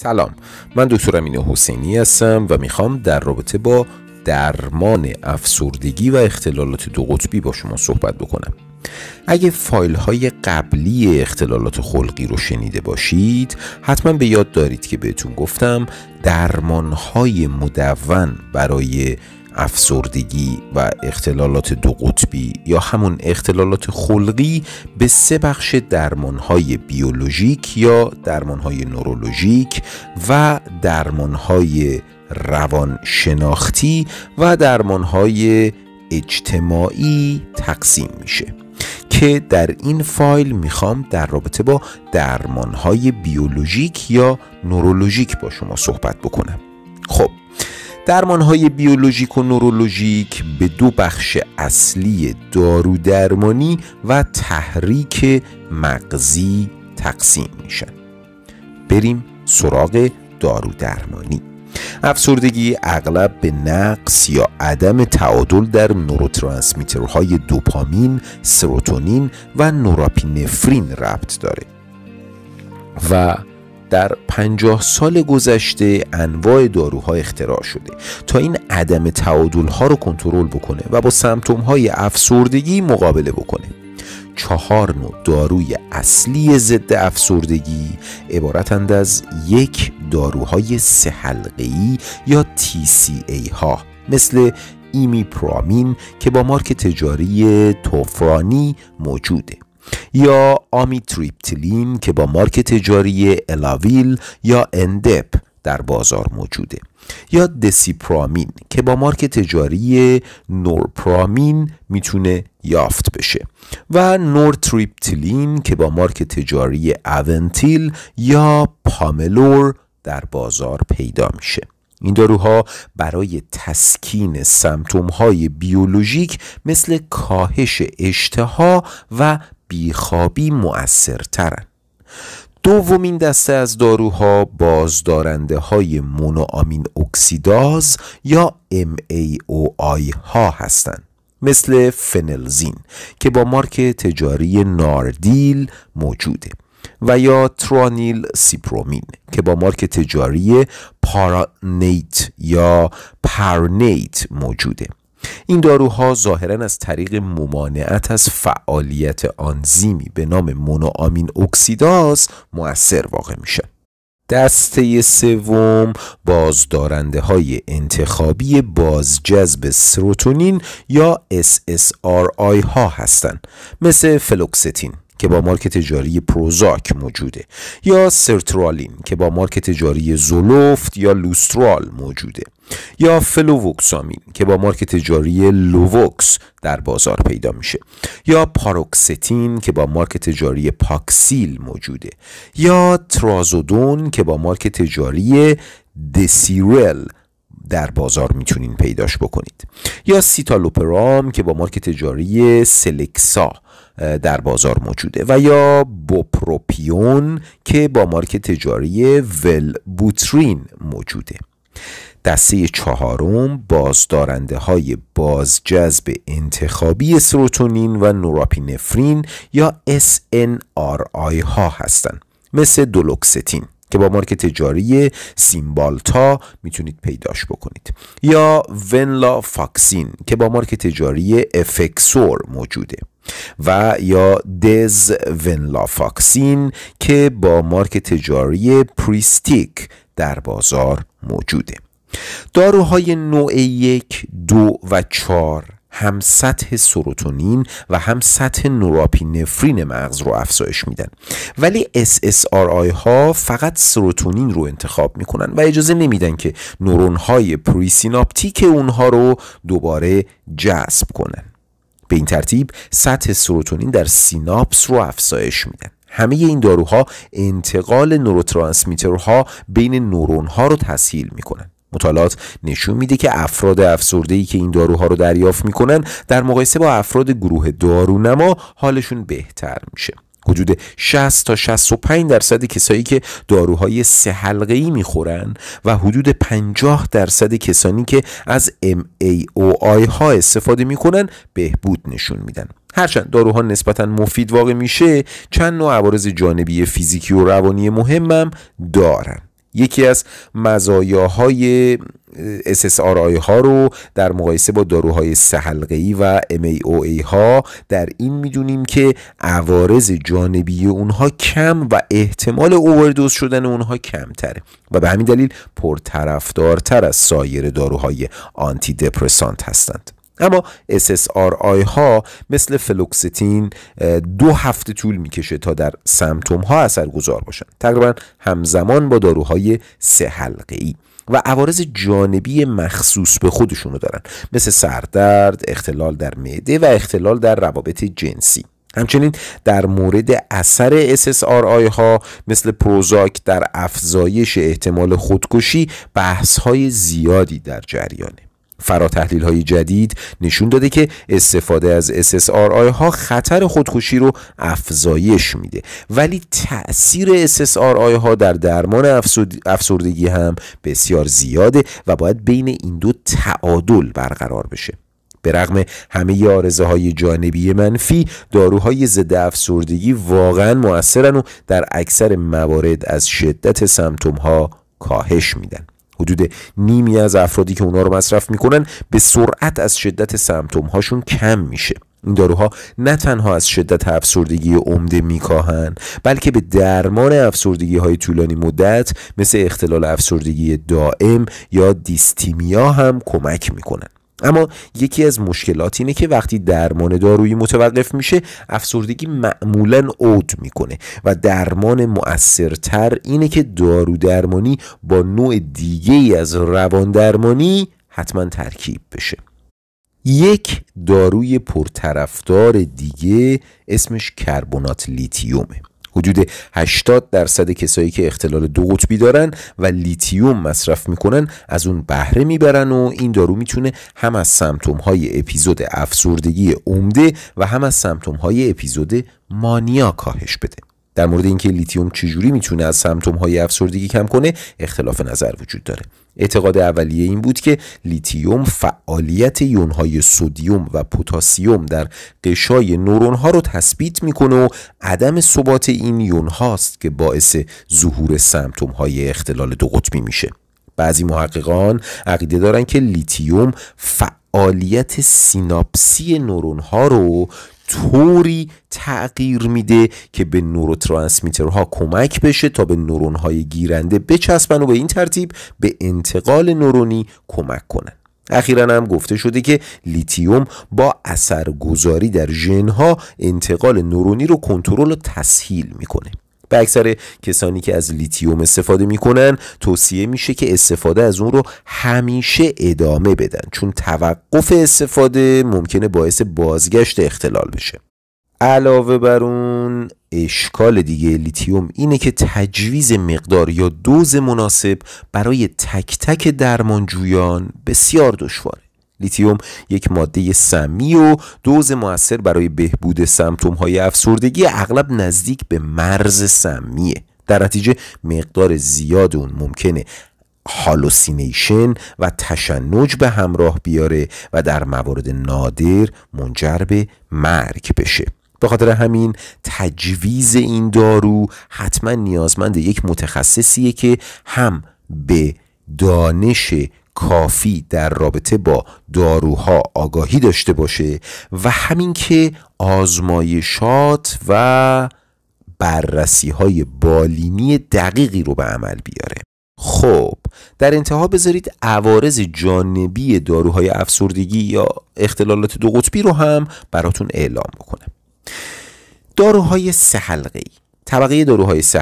سلام من دکتر امین حسینی هستم و میخوام در رابطه با درمان افسردگی و اختلالات دو قطبی با شما صحبت بکنم اگه فایل های قبلی اختلالات خلقی رو شنیده باشید حتما به یاد دارید که بهتون گفتم درمان های مدون برای افسردگی و اختلالات دو قطبی یا همون اختلالات خلقی به سه بخش درمانهای بیولوژیک یا درمانهای نورولوژیک و درمانهای روان و درمانهای اجتماعی تقسیم میشه که در این فایل میخوام در رابطه با درمانهای بیولوژیک یا نورولوژیک با شما صحبت بکنم خب درمانهای بیولوژیک و نورولوژیک به دو بخش اصلی دارودرمانی و تحریک مغزی تقسیم میشن بریم سراغ دارودرمانی افسردگی اغلب به نقص یا عدم تعادل در نوروترانسمیترهای دوپامین، سروتونین و نوراپینفرین ربط داره و در پنجاه سال گذشته انواع داروها اختراع شده تا این عدم تعادل ها رو کنترل بکنه و با سمتوم های افسردگی مقابله بکنه چهار نوع داروی اصلی ضد افسردگی عبارتند از یک داروهای سه ای یا TCA ها مثل ایمی پرامین که با مارک تجاری توفرانی موجوده یا آمیتریپتلین که با مارک تجاری الاویل یا اندپ در بازار موجوده یا دسیپرامین که با مارک تجاری نورپرامین میتونه یافت بشه و نورتریپتیلین که با مارک تجاری اونتیل یا پاملور در بازار پیدا میشه این داروها برای تسکین سمتوم های بیولوژیک مثل کاهش اشتها و بیخوابی مؤثرترن دومین دسته از داروها بازدارنده های مونوآمین اکسیداز یا MAOI ها هستند مثل فنلزین که با مارک تجاری ناردیل موجوده و یا ترانیل سیپرومین که با مارک تجاری پارانیت یا پرنیت موجوده این داروها ظاهرا از طریق ممانعت از فعالیت آنزیمی به نام مونوآمین اکسیداز مؤثر واقع میشن دسته سوم بازدارنده های انتخابی بازجذب سروتونین یا SSRI ها هستند مثل فلوکستین که با مارک تجاری پروزاک موجوده یا سرترالین که با مارک تجاری زولوفت یا لوسترال موجوده یا فلووکسامین که با مارک تجاری لووکس در بازار پیدا میشه یا پاروکستین که با مارک تجاری پاکسیل موجوده یا ترازودون که با مارک تجاری دسیرل در بازار میتونین پیداش بکنید یا سیتالوپرام که با مارک تجاری سلکسا در بازار موجوده و یا بوپروپیون که با مارک تجاری ولبوترین موجوده دسته چهارم بازدارنده های بازجذب انتخابی سروتونین و نوراپینفرین یا SNRI ها هستند مثل دولوکستین که با مارک تجاری سیمبالتا میتونید پیداش بکنید یا ونلا که با مارک تجاری افکسور موجوده و یا دز ونلا که با مارک تجاری پریستیک در بازار موجوده داروهای نوع یک، دو و 4 هم سطح سروتونین و هم سطح نوراپینفرین مغز رو افزایش میدن ولی SSRI ها فقط سروتونین رو انتخاب میکنن و اجازه نمیدن که نورون های سیناپتیک اونها رو دوباره جذب کنن به این ترتیب سطح سروتونین در سیناپس رو افزایش میدن همه این داروها انتقال نوروترانسمیترها بین نورونها رو تسهیل میکنن مطالعات نشون میده که افراد افسرده ای که این داروها رو دریافت میکنن در مقایسه با افراد گروه دارونما حالشون بهتر میشه حدود 60 تا 65 درصد کسایی که داروهای سه حلقه ای میخورن و حدود 50 درصد کسانی که از MAOI ها استفاده میکنن بهبود نشون میدن هرچند داروها نسبتا مفید واقع میشه چند نوع عوارض جانبی فیزیکی و روانی مهمم دارن یکی از مزایاهای SSRI ها رو در مقایسه با داروهای سهلقه‌ای و MAOA ها در این میدونیم که عوارض جانبی اونها کم و احتمال اووردوز شدن اونها کمتره و به همین دلیل پرطرفدارتر از سایر داروهای آنتی دپرسانت هستند اما SSRI ها مثل فلوکستین دو هفته طول میکشه تا در سمتوم ها اثر گذار باشن تقریبا همزمان با داروهای سه حلقه ای و عوارض جانبی مخصوص به خودشونو دارن مثل سردرد، اختلال در معده و اختلال در روابط جنسی همچنین در مورد اثر SSRI ها مثل پروزاک در افزایش احتمال خودکشی بحث های زیادی در جریانه فراتحلیل های جدید نشون داده که استفاده از SSRI ها خطر خودکشی رو افزایش میده ولی تاثیر SSRI ها در درمان افسردگی هم بسیار زیاده و باید بین این دو تعادل برقرار بشه به رغم همه آرزه های جانبی منفی داروهای ضد افسردگی واقعا موثرن و در اکثر موارد از شدت سمتوم ها کاهش میدن حدود نیمی از افرادی که اونا رو مصرف میکنن به سرعت از شدت سمتوم هاشون کم میشه این داروها نه تنها از شدت افسردگی عمده میکاهن بلکه به درمان افسردگی های طولانی مدت مثل اختلال افسردگی دائم یا دیستیمیا هم کمک میکنن اما یکی از مشکلات اینه که وقتی درمان دارویی متوقف میشه افسردگی معمولا عود میکنه و درمان مؤثرتر اینه که دارو درمانی با نوع دیگه ای از روان درمانی حتما ترکیب بشه یک داروی پرطرفدار دیگه اسمش کربونات لیتیومه حدود 80 درصد کسایی که اختلال دو قطبی دارن و لیتیوم مصرف میکنن از اون بهره میبرن و این دارو میتونه هم از سمتوم های اپیزود افسردگی عمده و هم از سمتوم های اپیزود مانیا کاهش بده در مورد اینکه لیتیوم چجوری میتونه از سمتوم های افسردگی کم کنه اختلاف نظر وجود داره اعتقاد اولیه این بود که لیتیوم فعالیت یونهای سودیوم و پوتاسیوم در قشای نورونها ها رو تثبیت میکنه و عدم ثبات این یونهاست که باعث ظهور سمتوم های اختلال دو قطبی میشه بعضی محققان عقیده دارن که لیتیوم فعالیت سیناپسی نورونها رو طوری تغییر میده که به نوروترانسمیترها کمک بشه تا به نورونهای گیرنده بچسبن و به این ترتیب به انتقال نورونی کمک کنن اخیرا هم گفته شده که لیتیوم با اثرگذاری در ژنها انتقال نورونی رو کنترل و تسهیل میکنه به اکثر کسانی که از لیتیوم استفاده میکنن توصیه میشه که استفاده از اون رو همیشه ادامه بدن چون توقف استفاده ممکنه باعث بازگشت اختلال بشه علاوه بر اون اشکال دیگه لیتیوم اینه که تجویز مقدار یا دوز مناسب برای تک تک درمانجویان بسیار دشوار لیتیوم یک ماده سمی و دوز موثر برای بهبود سمتوم های افسردگی اغلب نزدیک به مرز سمیه در نتیجه مقدار زیاد اون ممکنه هالوسینیشن و تشنج به همراه بیاره و در موارد نادر منجر به مرگ بشه به خاطر همین تجویز این دارو حتما نیازمند یک متخصصیه که هم به دانش کافی در رابطه با داروها آگاهی داشته باشه و همین که آزمایشات و بررسی های بالینی دقیقی رو به عمل بیاره خب در انتها بذارید عوارض جانبی داروهای افسردگی یا اختلالات دو قطبی رو هم براتون اعلام بکنم داروهای سه طبقه داروهای سه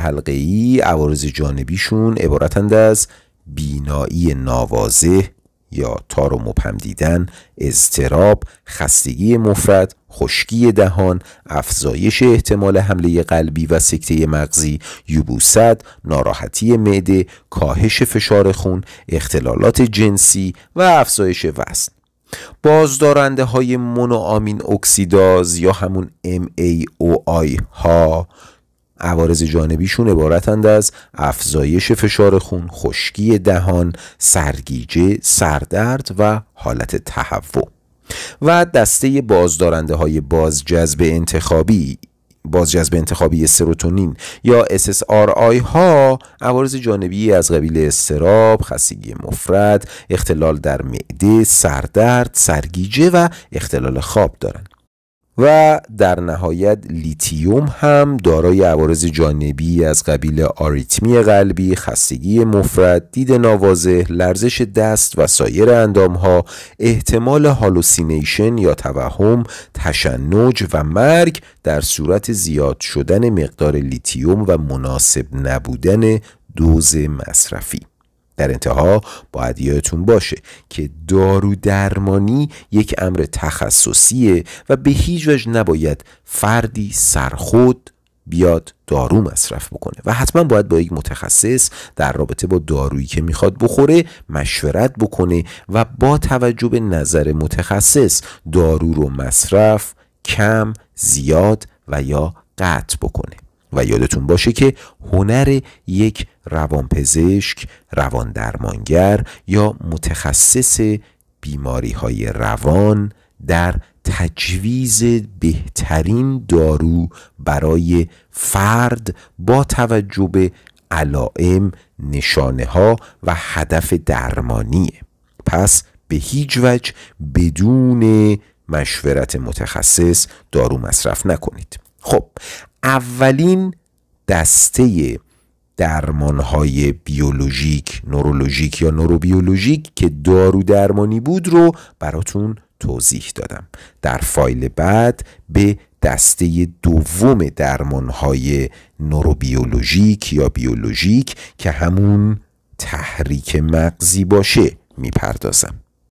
عوارض جانبیشون عبارتند از بینایی ناواضح یا تار و مبهم دیدن اضطراب خستگی مفرد خشکی دهان افزایش احتمال حمله قلبی و سکته مغزی یبوست ناراحتی معده کاهش فشار خون اختلالات جنسی و افزایش وزن بازدارنده های مونوآمین اکسیداز یا همون MAOI ها عوارض جانبیشون عبارتند از افزایش فشار خون، خشکی دهان، سرگیجه، سردرد و حالت تهوع و دسته بازدارنده های بازجذب انتخابی بازجذب انتخابی سروتونین یا SSRI ها عوارض جانبی از قبیل استراب، خستگی مفرد، اختلال در معده، سردرد، سرگیجه و اختلال خواب دارند. و در نهایت لیتیوم هم دارای عوارض جانبی از قبیل آریتمی قلبی، خستگی مفرد، دید ناواضح، لرزش دست و سایر ها، احتمال هالوسینیشن یا توهم، تشنج و مرگ در صورت زیاد شدن مقدار لیتیوم و مناسب نبودن دوز مصرفی در انتها باید یادتون باشه که دارو درمانی یک امر تخصصیه و به هیچ وجه نباید فردی سرخود بیاد دارو مصرف بکنه و حتما باید با یک متخصص در رابطه با دارویی که میخواد بخوره مشورت بکنه و با توجه به نظر متخصص دارو رو مصرف کم زیاد و یا قطع بکنه و یادتون باشه که هنر یک روانپزشک، رواندرمانگر یا متخصص بیماری های روان در تجویز بهترین دارو برای فرد با توجه به علائم، نشانه ها و هدف درمانیه پس به هیچ وجه بدون مشورت متخصص دارو مصرف نکنید خب اولین دسته درمانهای بیولوژیک نورولوژیک یا نوروبیولوژیک که دارو درمانی بود رو براتون توضیح دادم در فایل بعد به دسته دوم درمانهای نوروبیولوژیک یا بیولوژیک که همون تحریک مغزی باشه میپردازم